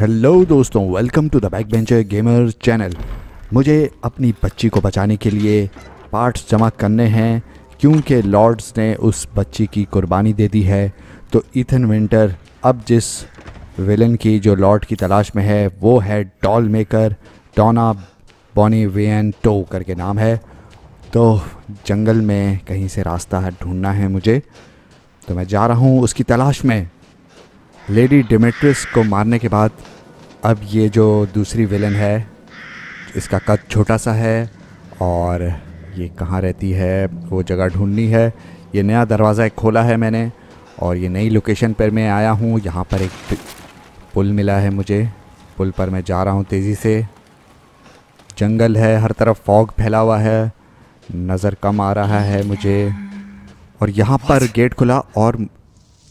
hello दोस्तों welcome to the back bencher gamer channel मुझे अपनी बच्ची को बचाने के लिए पार्ट्स जमा करने हैं क्योंकि लॉर्ड्स ने उस बच्ची की कुर्बानी दे दी है तो इथन विंटर अब जिस विलन की जो लॉर्ड की तलाश में है वो है डॉल मेकर डोना बॉनी वेन टो करके नाम है तो जंगल में कहीं से रास्ता ढूंढना है मुझे तो मैं जा रहा हूँ उसकी तलाश में लेडी डेमेट्रिस को मारने के बाद अब ये जो दूसरी विलन है इसका कद छोटा सा है और ये कहाँ रहती है वो जगह ढूंढनी है ये नया दरवाज़ा एक खोला है मैंने और ये नई लोकेशन पर मैं आया हूँ यहाँ पर एक पुल मिला है मुझे पुल पर मैं जा रहा हूँ तेज़ी से जंगल है हर तरफ फॉग फैला हुआ है नज़र कम आ रहा है मुझे और यहाँ पर गेट खुला और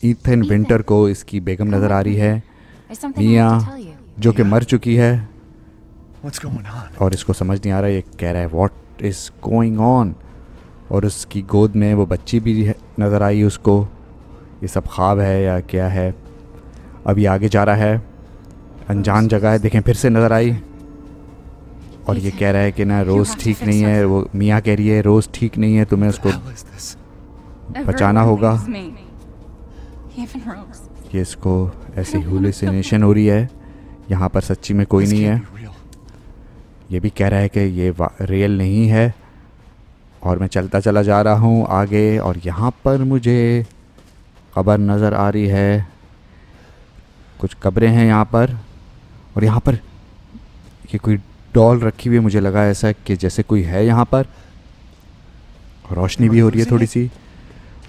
ईथन विंटर को इसकी बेगम नजर आ रही है मिया जो कि मर चुकी है और इसको समझ नहीं आ रहा है ये कह रहा है व्हाट इज़ गोइंग ऑन और उसकी गोद में वो बच्ची भी नज़र आई उसको ये सब ख्वाब है या क्या है अभी आगे जा रहा है अनजान जगह है देखें फिर से नज़र आई और ये कह रहा है कि ना रोज़ ठीक नहीं है वो मियाँ कह रही है रोज़ ठीक नहीं है तुम्हें उसको बचाना होगा ये इसको ऐसी हुलिसिनेशन हो रही है यहाँ पर सच्ची में कोई नहीं है ये भी कह रहा है कि ये रियल नहीं है और मैं चलता चला जा रहा हूँ आगे और यहाँ पर मुझे खबर नज़र आ रही है कुछ कब्रें हैं यहाँ पर और यहाँ पर ये कोई डॉल रखी हुई है मुझे लगा ऐसा कि जैसे कोई है यहाँ पर रोशनी भी हो रही है थोड़ी सी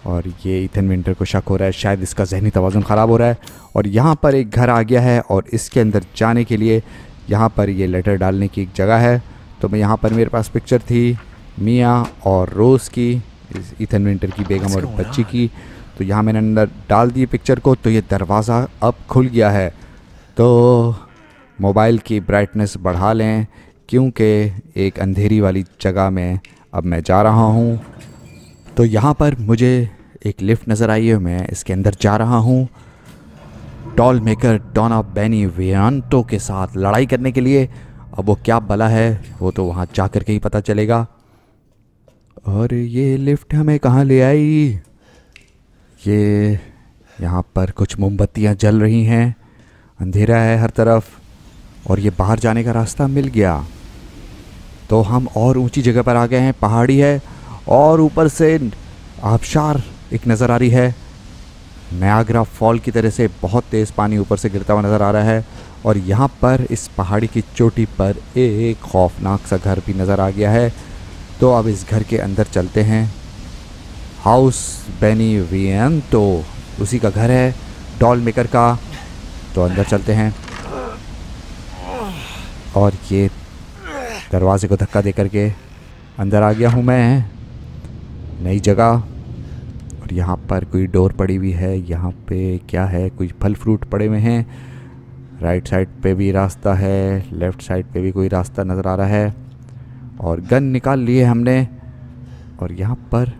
और ये इथन विंटर को शक हो रहा है शायद इसका जहनी तोज़न ख़राब हो रहा है और यहाँ पर एक घर आ गया है और इसके अंदर जाने के लिए यहाँ पर ये लेटर डालने की एक जगह है तो मैं यहाँ पर मेरे पास पिक्चर थी मियाँ और रोज़ की इथन विंटर की बेगम और बच्ची की तो यहाँ मैंने अंदर डाल दी पिक्चर को तो ये दरवाज़ा अब खुल गया है तो मोबाइल की ब्राइटनेस बढ़ा लें क्योंकि एक अंधेरी वाली जगह में अब मैं जा रहा हूँ तो यहाँ पर मुझे एक लिफ्ट नज़र आई है मैं इसके अंदर जा रहा हूँ टॉल मेकर डोना बैनी वेरानटो के साथ लड़ाई करने के लिए अब वो क्या बला है वो तो वहाँ जा कर के ही पता चलेगा और ये लिफ्ट हमें कहाँ ले आई ये यहाँ पर कुछ मोमबत्तियाँ जल रही हैं अंधेरा है हर तरफ और ये बाहर जाने का रास्ता मिल गया तो हम और ऊंची जगह पर आ गए हैं पहाड़ी है और ऊपर से आबशार एक नज़र आ रही है नयाग्रा फॉल की तरह से बहुत तेज़ पानी ऊपर से गिरता हुआ नज़र आ रहा है और यहाँ पर इस पहाड़ी की चोटी पर एक खौफनाक सा घर भी नज़र आ गया है तो अब इस घर के अंदर चलते हैं हाउस बेनी वियन तो उसी का घर है डॉल मेकर का तो अंदर चलते हैं और ये दरवाजे को धक्का दे करके अंदर आ गया हूँ मैं नई जगह और यहाँ पर कोई डोर पड़ी हुई है यहाँ पे क्या है कुछ फल फ्रूट पड़े हुए हैं राइट साइड पे भी रास्ता है लेफ़्ट साइड पे भी कोई रास्ता नज़र आ रहा है और गन निकाल लिए हमने और यहाँ पर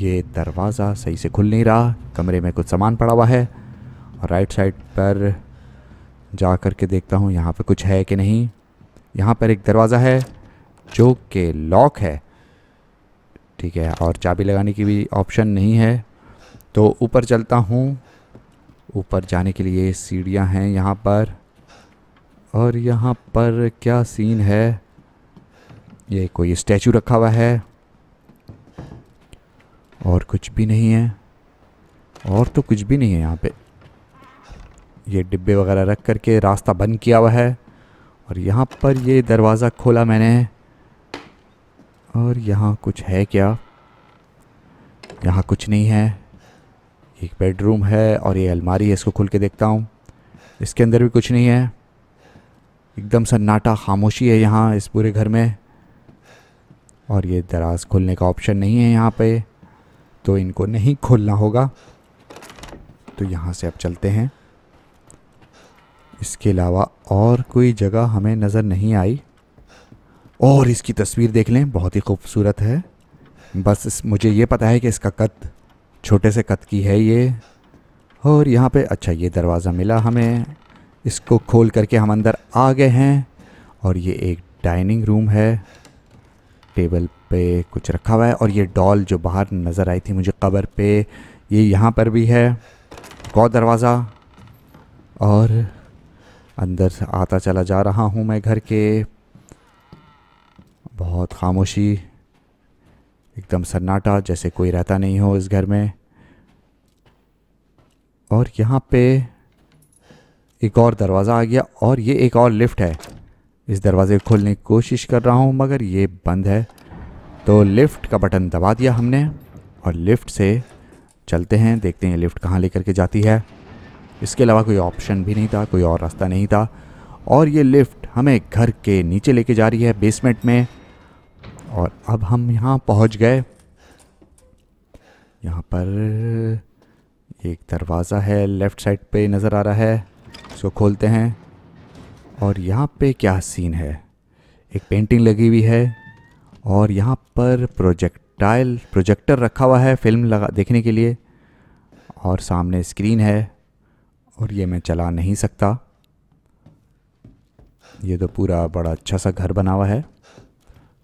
ये दरवाज़ा सही से खुल नहीं रहा कमरे में कुछ सामान पड़ा हुआ है और राइट साइड पर जा कर के देखता हूँ यहाँ पे कुछ है कि नहीं यहाँ पर एक दरवाज़ा है जो कि लॉक है ठीक है और चाबी लगाने की भी ऑप्शन नहीं है तो ऊपर चलता हूँ ऊपर जाने के लिए सीढ़ियाँ हैं यहाँ पर और यहाँ पर क्या सीन है ये कोई स्टैचू रखा हुआ है और कुछ भी नहीं है और तो कुछ भी नहीं है यहाँ पे ये डिब्बे वगैरह रख करके रास्ता बंद किया हुआ है और यहाँ पर ये दरवाज़ा खोला मैंने और यहाँ कुछ है क्या यहाँ कुछ नहीं है एक बेडरूम है और ये अलमारी है इसको खुल के देखता हूँ इसके अंदर भी कुछ नहीं है एकदम सन्नाटा खामोशी है यहाँ इस पूरे घर में और ये दराज खोलने का ऑप्शन नहीं है यहाँ पे तो इनको नहीं खोलना होगा तो यहाँ से अब चलते हैं इसके अलावा और कोई जगह हमें नज़र नहीं आई और इसकी तस्वीर देख लें बहुत ही खूबसूरत है बस इस मुझे ये पता है कि इसका कद छोटे से कद की है ये और यहाँ पे अच्छा ये दरवाज़ा मिला हमें इसको खोल करके हम अंदर आ गए हैं और ये एक डाइनिंग रूम है टेबल पे कुछ रखा हुआ है और ये डॉल जो बाहर नज़र आई थी मुझे कबर पे ये यहाँ पर भी है गौ दरवाज़ा और अंदर आता चला जा रहा हूँ मैं घर के बहुत खामोशी एकदम सन्नाटा जैसे कोई रहता नहीं हो इस घर में और यहाँ पे एक और दरवाज़ा आ गया और ये एक और लिफ्ट है इस दरवाज़े को खोलने की कोशिश कर रहा हूँ मगर ये बंद है तो लिफ्ट का बटन दबा दिया हमने और लिफ्ट से चलते हैं देखते हैं लिफ्ट कहाँ लेकर के जाती है इसके अलावा कोई ऑप्शन भी नहीं था कोई और रास्ता नहीं था और ये लिफ्ट हमें घर के नीचे लेके जा रही है बेसमेंट में और अब हम यहाँ पहुँच गए यहाँ पर एक दरवाज़ा है लेफ़्ट साइड पे नज़र आ रहा है इसको खोलते हैं और यहाँ पे क्या सीन है एक पेंटिंग लगी हुई है और यहाँ पर प्रोजेक्टाइल प्रोजेक्टर रखा हुआ है फिल्म लगा देखने के लिए और सामने स्क्रीन है और ये मैं चला नहीं सकता ये तो पूरा बड़ा अच्छा सा घर बना हुआ है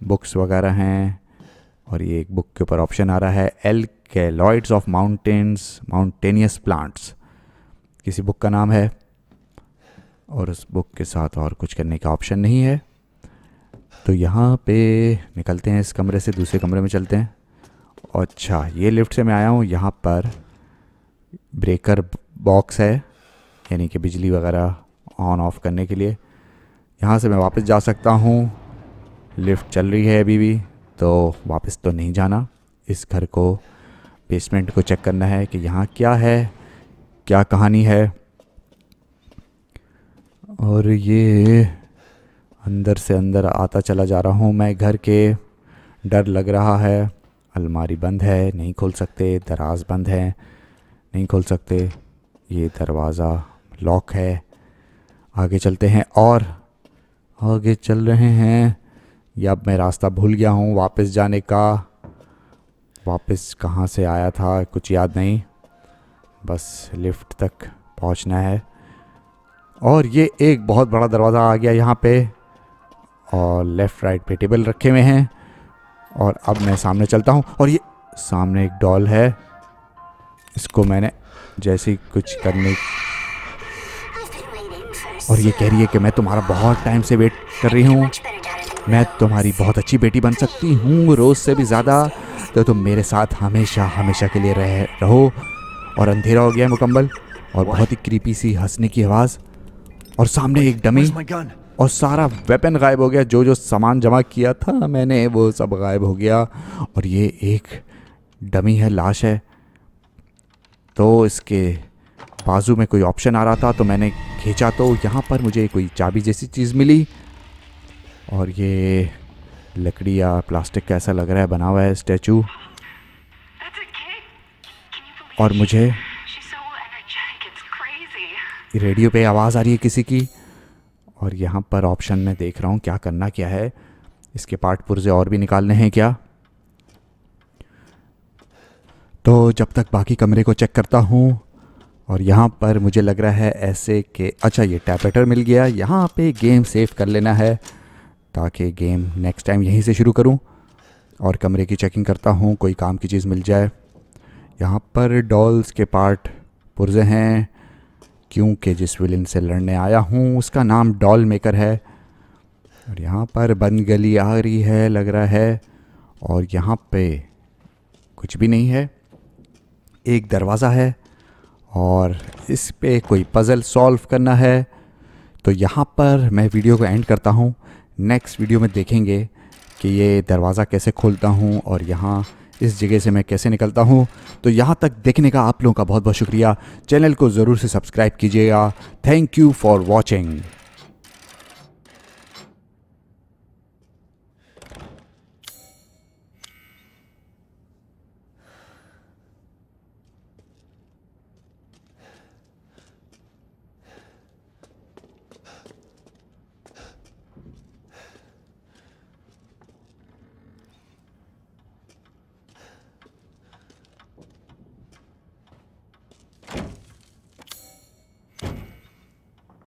बुक्स वगैरह हैं और ये एक बुक के ऊपर ऑप्शन आ रहा है alkaloids of mountains mountainous plants किसी बुक का नाम है और उस बुक के साथ और कुछ करने का ऑप्शन नहीं है तो यहाँ पे निकलते हैं इस कमरे से दूसरे कमरे में चलते हैं अच्छा ये लिफ्ट से मैं आया हूँ यहाँ पर ब्रेकर बॉक्स है यानी कि बिजली वगैरह ऑन ऑफ करने के लिए यहाँ से मैं वापस जा सकता हूँ लिफ्ट चल रही है अभी भी तो वापस तो नहीं जाना इस घर को बेसमेंट को चेक करना है कि यहाँ क्या है क्या कहानी है और ये अंदर से अंदर आता चला जा रहा हूँ मैं घर के डर लग रहा है अलमारी बंद है नहीं खोल सकते दराज बंद है नहीं खोल सकते ये दरवाज़ा लॉक है आगे चलते हैं और आगे चल रहे हैं या अब मैं रास्ता भूल गया हूँ वापस जाने का वापस कहाँ से आया था कुछ याद नहीं बस लिफ्ट तक पहुँचना है और ये एक बहुत बड़ा दरवाज़ा आ गया यहाँ पे और लेफ़्ट राइट पे टेबल रखे हुए हैं और अब मैं सामने चलता हूँ और ये सामने एक डॉल है इसको मैंने जैसे कुछ करने और ये कह रही है कि मैं तुम्हारा बहुत टाइम से वेट कर रही हूँ मैं तुम्हारी बहुत अच्छी बेटी बन सकती हूँ रोज़ से भी ज़्यादा तो तुम मेरे साथ हमेशा हमेशा के लिए रह रहो और अंधेरा हो गया मुकम्मल और बहुत ही क्रीपी सी हंसने की आवाज़ और सामने एक डमी और सारा वेपन गायब हो गया जो जो सामान जमा किया था मैंने वो सब गायब हो गया और ये एक डमी है लाश है तो इसके बाजू में कोई ऑप्शन आ रहा था तो मैंने खींचा तो यहाँ पर मुझे कोई चाबी जैसी चीज़ मिली और ये लकड़ी या प्लास्टिक का ऐसा लग रहा है बना हुआ है स्टैचू और मुझे रेडियो पे आवाज़ आ रही है किसी की और यहाँ पर ऑप्शन में देख रहा हूँ क्या करना क्या है इसके पार्ट पुर्जे और भी निकालने हैं क्या तो जब तक बाकी कमरे को चेक करता हूँ और यहाँ पर मुझे लग रहा है ऐसे कि अच्छा ये टैपेटर मिल गया यहाँ पे गेम सेव कर लेना है ताकि गेम नेक्स्ट टाइम यहीं से शुरू करूं और कमरे की चेकिंग करता हूं कोई काम की चीज़ मिल जाए यहाँ पर डॉल्स के पार्ट पुरजे हैं क्योंकि जिस विलन से लड़ने आया हूँ उसका नाम डॉल मेकर है और यहाँ पर बंद गली आ रही है लग रहा है और यहाँ पे कुछ भी नहीं है एक दरवाज़ा है और इस पर कोई पज़ल सॉल्व करना है तो यहाँ पर मैं वीडियो को एंड करता हूँ नेक्स्ट वीडियो में देखेंगे कि ये दरवाज़ा कैसे खोलता हूँ और यहाँ इस जगह से मैं कैसे निकलता हूँ तो यहाँ तक देखने का आप लोगों का बहुत बहुत शुक्रिया चैनल को ज़रूर से सब्सक्राइब कीजिएगा थैंक यू फॉर वॉचिंग